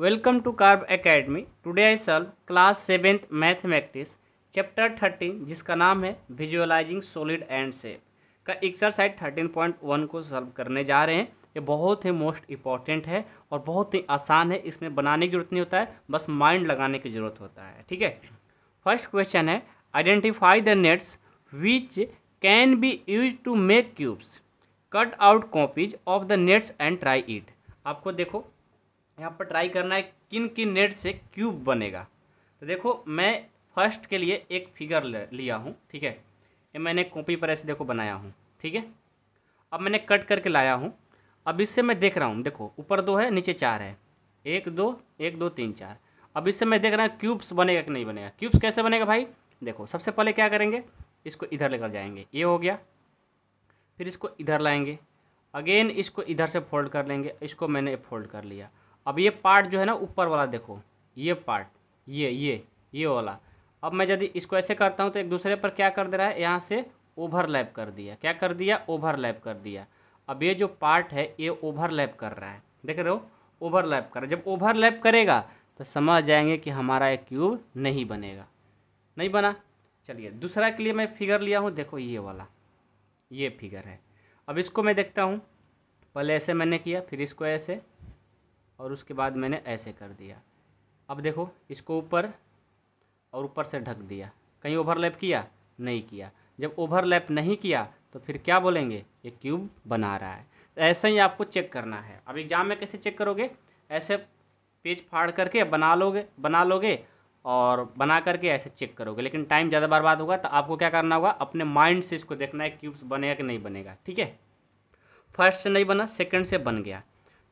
welcome to Carb academy today I shall class seventh mathematics chapter thirteen जिसका नाम है visualising solid and shape का exercise thirteen point one को solve करने जा रहे हैं ये बहुत ही मोस्ट इंपॉर्टेंट है और बहुत ही आसान है इसमें बनाने की जरूरत नहीं होता है बस माइंड लगाने की ज़रूरत होता है ठीक है फर्स्ट क्वेश्चन है identify the nets which can be use to make cubes cut out copies of the nets and try it आपको देखो यहाँ पर ट्राई करना है किन किन नेट से क्यूब बनेगा तो देखो मैं फर्स्ट के लिए एक फिगर लिया हूँ ठीक है ये मैंने कॉपी पर ऐसे देखो बनाया हूँ ठीक है अब मैंने कट करके लाया हूँ अब इससे मैं देख रहा हूँ देखो ऊपर दो है नीचे चार है एक दो एक दो तीन चार अब इससे मैं देख रहा हूँ क्यूब्स बनेगा कि नहीं बनेगा क्यूब्स कैसे बनेगा भाई देखो सबसे पहले क्या करेंगे इसको इधर लेकर जाएंगे ये हो गया फिर इसको इधर लाएंगे अगेन इसको इधर से फोल्ड कर लेंगे इसको मैंने फोल्ड कर लिया अब ये पार्ट जो है ना ऊपर वाला देखो ये पार्ट ये ये ये वाला अब मैं यदि इसको ऐसे करता हूँ तो एक दूसरे पर क्या कर दे रहा है यहाँ से ओवरलैप कर दिया क्या कर दिया ओवरलैप कर दिया अब ये जो पार्ट है ये ओवरलैप कर रहा है देख रहे हो ओवरलैप कर जब ओवरलैप करेगा तो समझ जाएंगे कि हमारा एक क्यूब नहीं बनेगा नहीं बना चलिए दूसरा के लिए मैं फिगर लिया हूँ देखो ये वाला ये फिगर है अब इसको मैं देखता हूँ पहले ऐसे मैंने किया फिर इसको ऐसे और उसके बाद मैंने ऐसे कर दिया अब देखो इसको ऊपर और ऊपर से ढक दिया कहीं ओवरलैप किया नहीं किया जब ओवरलैप नहीं किया तो फिर क्या बोलेंगे ये क्यूब बना रहा है ऐसे ही आपको चेक करना है अब एग्ज़ाम में कैसे चेक करोगे ऐसे पेज फाड़ करके बना लोगे बना लोगे और बना करके ऐसे चेक करोगे लेकिन टाइम ज़्यादा बर्बाद होगा तो आपको क्या करना होगा अपने माइंड से इसको देखना है क्यूब्स बनेगा कि नहीं बनेगा ठीक है फर्स्ट से नहीं बना सेकंड से बन गया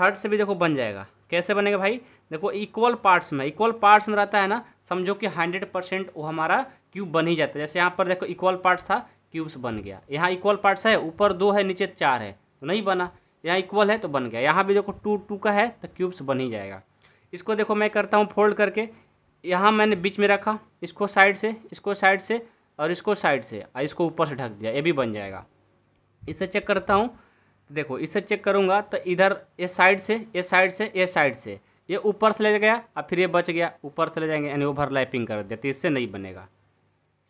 थर्ड से भी देखो बन जाएगा कैसे बनेगा भाई देखो इक्वल पार्ट्स में इक्वल पार्ट्स में रहता है ना समझो कि हंड्रेड परसेंट वो हमारा क्यूब बन ही जाता है जैसे यहाँ पर देखो इक्वल पार्ट्स था क्यूब्स बन गया यहाँ इक्वल पार्ट्स है ऊपर दो है नीचे चार है तो नहीं बना यहाँ इक्वल है तो बन गया यहाँ भी देखो टू टू का है तो क्यूब्स बन ही जाएगा इसको देखो मैं करता हूँ फोल्ड करके यहाँ मैंने बीच में रखा इसको साइड से इसको साइड से और इसको साइड से और इसको ऊपर से ढक दिया ये भी बन जाएगा इससे चेक करता हूँ देखो इसे चेक करूँगा तो इधर ये साइड से ये साइड से ये साइड से ये ऊपर से ले गया और फिर ये बच गया ऊपर से ले जाएंगे यानी ओवरलैपिंग कर देते तो इससे नहीं बनेगा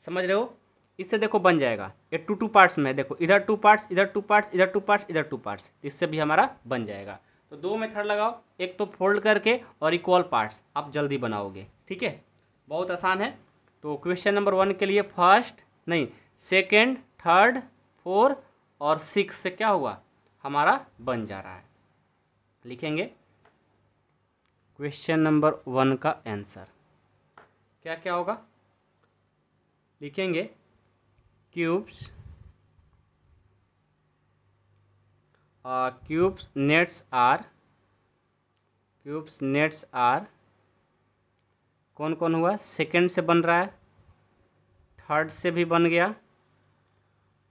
समझ रहे हो इससे देखो बन जाएगा ये टू टू पार्ट्स में है देखो इधर टू पार्ट्स इधर टू पार्ट्स इधर टू पार्ट्स इधर टू पार्ट्स इससे भी हमारा बन जाएगा तो दो मेथड लगाओ एक तो फोल्ड करके और इक्वल पार्ट्स आप जल्दी बनाओगे ठीक है बहुत आसान है तो क्वेश्चन नंबर वन के लिए फर्स्ट नहीं सेकेंड थर्ड फोर और सिक्स से क्या हुआ हमारा बन जा रहा है लिखेंगे क्वेश्चन नंबर वन का आंसर क्या क्या होगा लिखेंगे cubes cubes nets are cubes nets are कौन कौन हुआ सेकंड से बन रहा है थर्ड से भी बन गया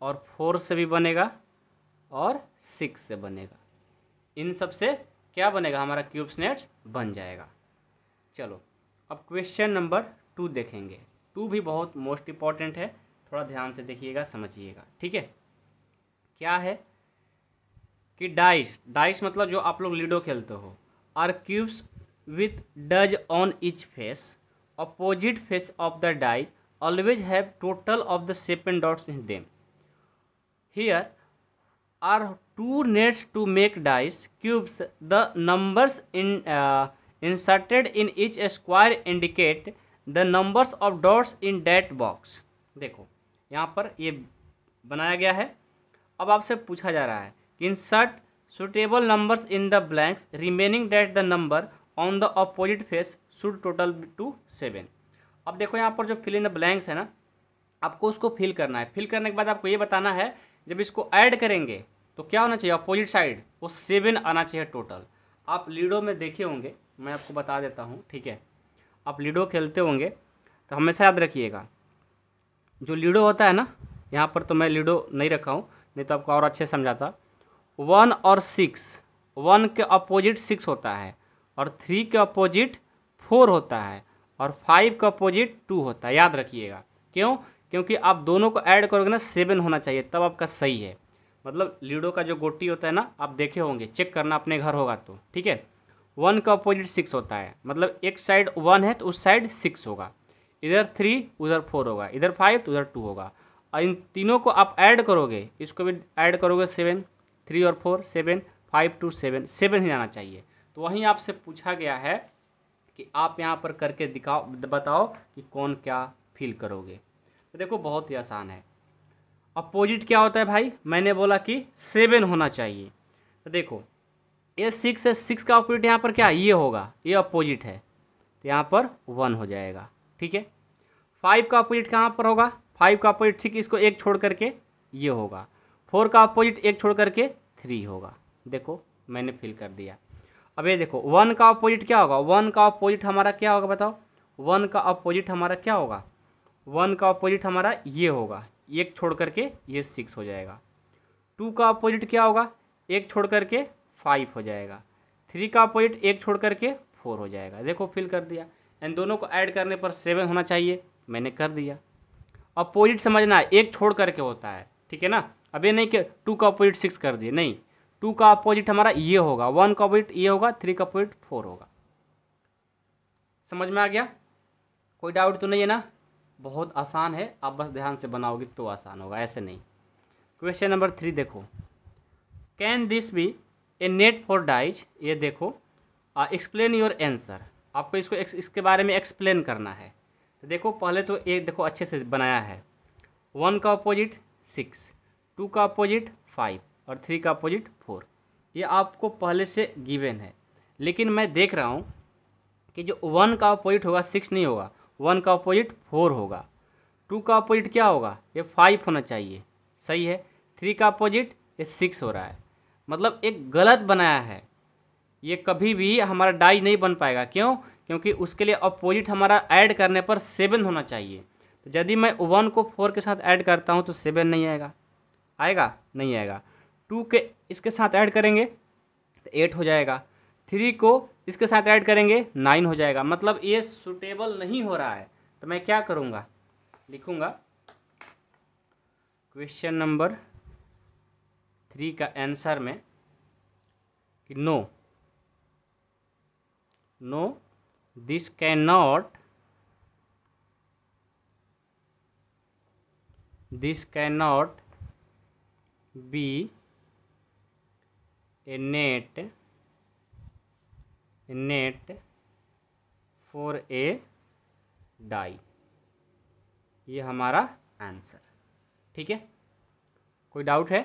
और फोर्थ से भी बनेगा और सिक्स से बनेगा इन सब से क्या बनेगा हमारा क्यूब स्नेट्स बन जाएगा चलो अब क्वेश्चन नंबर टू देखेंगे टू भी बहुत मोस्ट इम्पॉर्टेंट है थोड़ा ध्यान से देखिएगा समझिएगा ठीक है क्या है कि डाइस डाइस मतलब जो आप लोग लीडो खेलते हो are cubes with dots on each face opposite face of the dice always have total of the seven dots in them here are two nets to make dice cubes the numbers in inserted in each square indicate the numbers of dots in that box देखो यहाँ पर ये बनाया गया है अब आपसे पूछा जा रहा है कि insert suitable numbers in the blanks remembering that the number on the opposite face should total to seven अब देखो यहाँ पर जो फिल इन द ब्लैंक्स है ना आपको उसको फिल करना है फिल करने के बाद आपको ये बताना है जब इसको ऐड करेंगे तो क्या होना चाहिए अपोजिट साइड वो सेवन आना चाहिए टोटल आप लीडो में देखे होंगे मैं आपको बता देता हूँ ठीक है आप लीडो खेलते होंगे तो हमेशा याद रखिएगा जो लीडो होता है ना यहाँ पर तो मैं लीडो नहीं रखा हूँ नहीं तो आपको और अच्छे समझाता वन और सिक्स वन के अपोजिट सिक्स होता है और थ्री के अपोजिट फोर होता है और फाइव का अपोजिट टू होता है याद रखिएगा क्यों क्योंकि आप दोनों को ऐड करोगे ना सेवन होना चाहिए तब आपका सही है मतलब लीडो का जो गोटी होता है ना आप देखे होंगे चेक करना अपने घर होगा तो ठीक है वन का अपोजिट सिक्स होता है मतलब एक साइड वन है तो उस साइड सिक्स होगा इधर थ्री उधर फोर होगा इधर फाइव तो उधर टू होगा और इन तीनों को आप ऐड करोगे इसको भी ऐड करोगे सेवन थ्री और four seven five two seven seven ही जाना चाहिए तो वहीं आपसे पूछा गया है कि आप यहाँ पर करके दिखाओ बताओ कि कौन क्या फील करोगे तो देखो बहुत ही आसान है अपोजिट क्या होता है भाई मैंने बोला कि सेवन होना चाहिए तो देखो ये सिक्स है सिक्स का अपोजिट यहाँ पर क्या ये होगा ये अपोजिट है तो यहाँ पर वन हो जाएगा ठीक है फाइव का अपोजिट कहाँ पर होगा फाइव का अपोजिट ठीक इसको एक छोड़ करके ये होगा फोर का अपोजिट एक छोड़ करके थ्री होगा देखो मैंने फिल कर दिया अब ये देखो वन का अपोजिट क्या होगा वन का अपोजिट हमारा क्या होगा बताओ वन का अपोजिट हमारा क्या होगा वन का अपोजिट हमारा ये होगा एक छोड़ करके ये सिक्स हो जाएगा टू का अपोजिट क्या होगा एक छोड़ करके फाइव हो जाएगा थ्री का अपोजिट एक छोड़ करके फोर हो जाएगा देखो फिल कर दिया इन दोनों को ऐड करने पर सेवन होना चाहिए मैंने कर दिया अपोजिट समझना है एक छोड़ करके होता है ठीक है ना अब ये नहीं कि टू का अपोजिट सिक्स कर दिए नहीं टू का अपोजिट हमारा ये होगा वन का अपोजिट ये होगा थ्री का अपोजिट फोर होगा समझ में आ गया कोई डाउट तो नहीं है ना बहुत आसान है आप बस ध्यान से बनाओगे तो आसान होगा ऐसे नहीं क्वेश्चन नंबर थ्री देखो can this be a net for dice ये देखो एक्सप्लेन योर आंसर आपको इसको एक, इसके बारे में एक्सप्लेन करना है तो देखो पहले तो एक देखो अच्छे से बनाया है वन का अपोजिट सिक्स टू का अपोजिट फाइव और थ्री का अपोजिट फोर ये आपको पहले से गिवेन है लेकिन मैं देख रहा हूँ कि जो वन का अपोजिट होगा सिक्स नहीं होगा वन का अपोजिट फोर होगा टू का अपोजिट क्या होगा ये फाइव होना चाहिए सही है थ्री का अपोजिट ये सिक्स हो रहा है मतलब एक गलत बनाया है ये कभी भी हमारा डाई नहीं बन पाएगा क्यों क्योंकि उसके लिए अपोजिट हमारा ऐड करने पर सेवन होना चाहिए तो यदि मैं वन को फोर के साथ ऐड करता हूँ तो सेवन नहीं आएगा आएगा नहीं आएगा टू के इसके साथ ऐड करेंगे तो एट हो जाएगा थ्री को इसके साथ ऐड करेंगे नाइन हो जाएगा मतलब ये सुटेबल नहीं हो रहा है तो मैं क्या करूँगा लिखूँगा क्वेश्चन नंबर थ्री का आंसर में कि no no this can not can not be a net net for a die ये हमारा आंसर ठीक है कोई डाउट है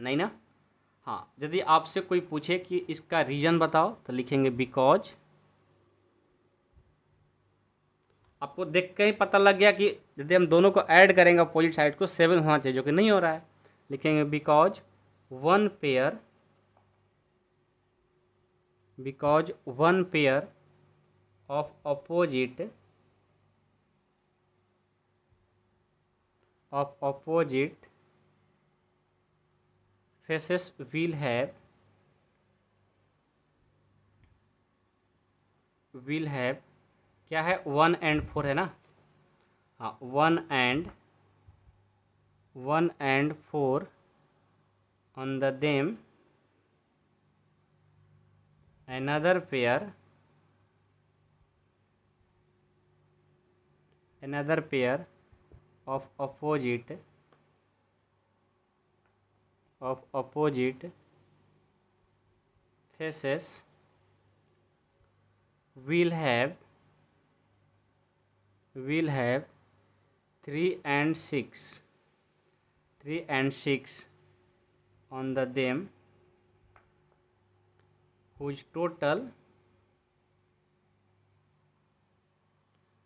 नहीं ना हाँ यदि आपसे कोई पूछे कि इसका रीज़न बताओ तो लिखेंगे बिकॉज आपको देख के ही पता लग गया कि यदि हम दोनों को ऐड करेंगे अपोजिट साइड को सेवन होना चाहिए जो कि नहीं हो रहा है लिखेंगे because one pair because one pair of opposite of opposite faces will have will have क्या है वन एंड फोर है ना हाँ one and one and four on the them another pair another pair of opposite of opposite faces will have will have 3 and 6 3 and 6 on the them whose total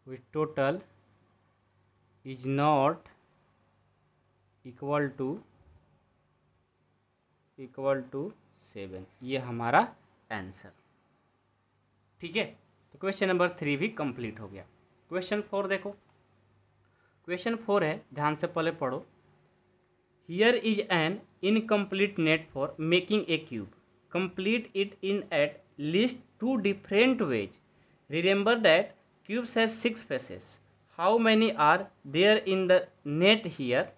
whose total is not equal to equal to seven ये हमारा answer ठीक है तो question number three भी complete हो गया question four देखो question four है ध्यान से पहले पढ़ो here is an incomplete net for making a cube complete it in at least two different ways remember that cubes has six faces how many are there in the net here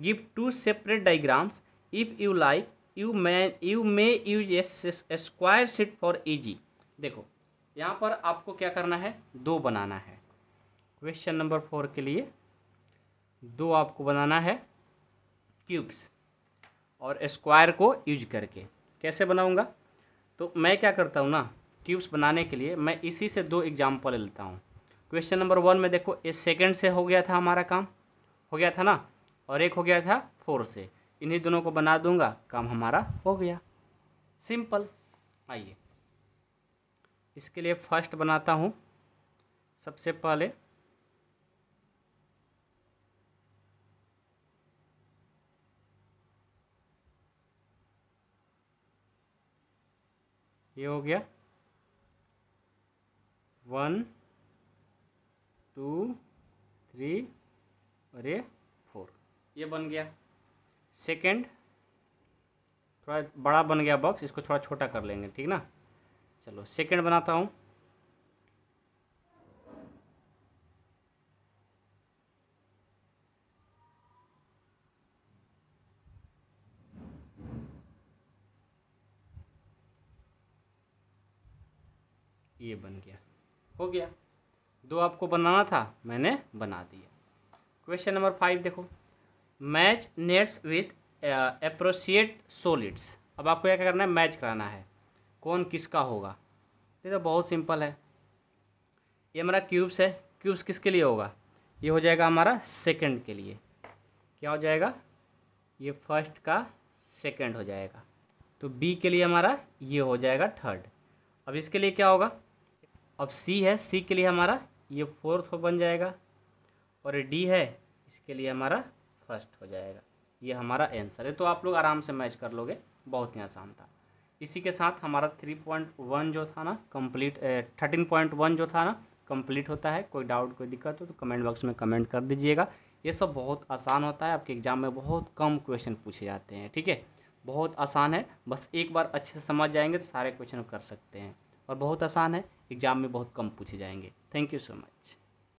give to separate diagrams if you like you man you may use square sheet for जी देखो यहाँ पर आपको क्या करना है दो बनाना है क्वेश्चन नंबर फोर के लिए दो आपको बनाना है क्यूब्स और स्क्वायर को यूज करके कैसे बनाऊँगा तो मैं क्या करता हूँ ना क्यूब्स बनाने के लिए मैं इसी से दो एग्जाम्पल लेता हूँ क्वेश्चन नंबर वन में देखो ए सेकेंड से हो गया था हमारा काम हो गया था ना और एक हो गया था फोर से इन्हीं दोनों को बना दूंगा काम हमारा हो गया सिंपल आइए इसके लिए फर्स्ट बनाता हूँ सबसे पहले ये हो गया वन टू थ्री और ये फोर ये बन गया सेकंड थोड़ा बड़ा बन गया बॉक्स इसको थोड़ा छोटा कर लेंगे ठीक ना चलो सेकंड बनाता हूँ ये बन गया हो गया दो आपको बनाना था मैंने बना दिया क्वेश्चन नंबर फाइव देखो match nets with appropriate solids अब आपको क्या करना है मैच कराना है कौन किसका होगा देखो तो बहुत सिंपल है ये हमारा क्यूब्स है क्यूब्स किसके लिए होगा ये हो जाएगा हमारा सेकंड के लिए क्या हो जाएगा ये फर्स्ट का सेकंड हो जाएगा तो बी के लिए हमारा ये हो जाएगा थर्ड अब इसके लिए क्या होगा अब सी है सी के लिए हमारा ये फोर्थ बन जाएगा और डी है इसके लिए हमारा फर्स्ट हो जाएगा ये हमारा आंसर है तो आप लोग आराम से मैच कर लोगे बहुत ही आसान था इसी के साथ हमारा थ्री पॉइंट वन जो था ना कंप्लीट थर्टीन पॉइंट वन जो था ना कंप्लीट होता है कोई डाउट कोई दिक्कत हो तो कमेंट बॉक्स में कमेंट कर दीजिएगा ये सब बहुत आसान होता है आपके एग्ज़ाम में बहुत कम क्वेश्चन पूछे जाते हैं ठीक है बहुत आसान है बस एक बार अच्छे से समझ जाएंगे तो सारे क्वेश्चन कर सकते हैं और बहुत आसान है एग्ज़ाम में बहुत कम पूछे जाएंगे थैंक यू सो मच